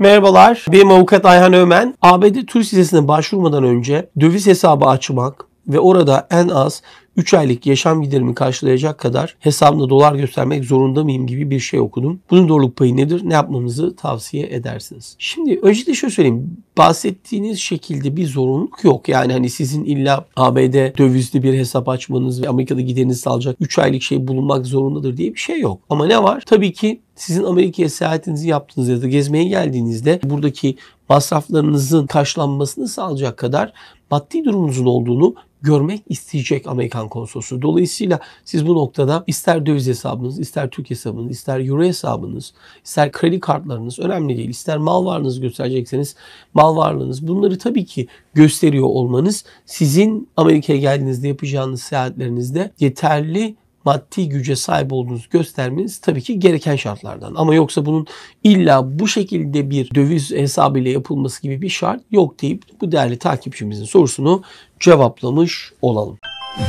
Merhabalar, benim avukat Ayhan Ömen. ABD turist vizesine başvurmadan önce döviz hesabı açmak ve orada en az 3 aylık yaşam giderimi karşılayacak kadar hesabımda dolar göstermek zorunda mıyım gibi bir şey okudum. Bunun doğruluk payı nedir? Ne yapmamızı tavsiye edersiniz? Şimdi öncelikle şöyle söyleyeyim. Bahsettiğiniz şekilde bir zorunluluk yok. Yani hani sizin illa ABD dövizli bir hesap açmanız ve Amerika'da gideriniz alacak 3 aylık şey bulunmak zorundadır diye bir şey yok. Ama ne var? Tabii ki sizin Amerika'ya seyahatinizi yaptığınızda ya da gezmeye geldiğinizde buradaki masraflarınızın karşılanmasını sağlayacak kadar maddi durumunuzun olduğunu görmek isteyecek Amerikan konsolosu. Dolayısıyla siz bu noktada ister döviz hesabınız, ister Türk hesabınız, ister euro hesabınız, ister kredi kartlarınız önemli değil. İster mal varlığınızı gösterecekseniz mal varlığınız. Bunları tabii ki gösteriyor olmanız sizin Amerika'ya geldiğinizde yapacağınız seyahatlerinizde yeterli maddi güce sahip olduğunuzu göstermeniz tabii ki gereken şartlardan. Ama yoksa bunun illa bu şekilde bir döviz hesabıyla yapılması gibi bir şart yok deyip bu değerli takipçimizin sorusunu cevaplamış olalım. Müzik